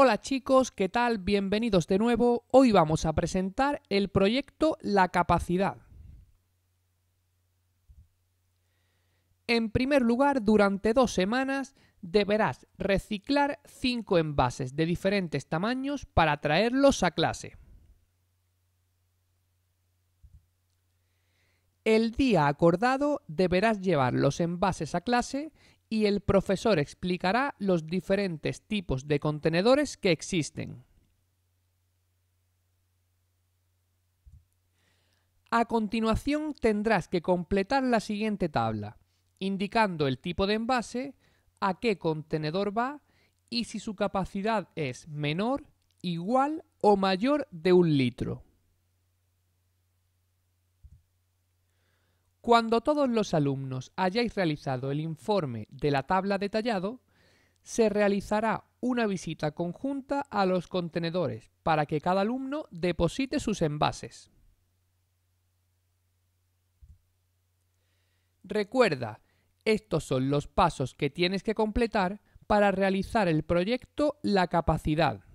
Hola chicos, ¿qué tal? Bienvenidos de nuevo. Hoy vamos a presentar el proyecto La Capacidad. En primer lugar, durante dos semanas deberás reciclar cinco envases de diferentes tamaños para traerlos a clase. El día acordado deberás llevar los envases a clase y el profesor explicará los diferentes tipos de contenedores que existen. A continuación tendrás que completar la siguiente tabla, indicando el tipo de envase, a qué contenedor va y si su capacidad es menor, igual o mayor de un litro. Cuando todos los alumnos hayáis realizado el informe de la tabla detallado, se realizará una visita conjunta a los contenedores para que cada alumno deposite sus envases. Recuerda, estos son los pasos que tienes que completar para realizar el proyecto La Capacidad.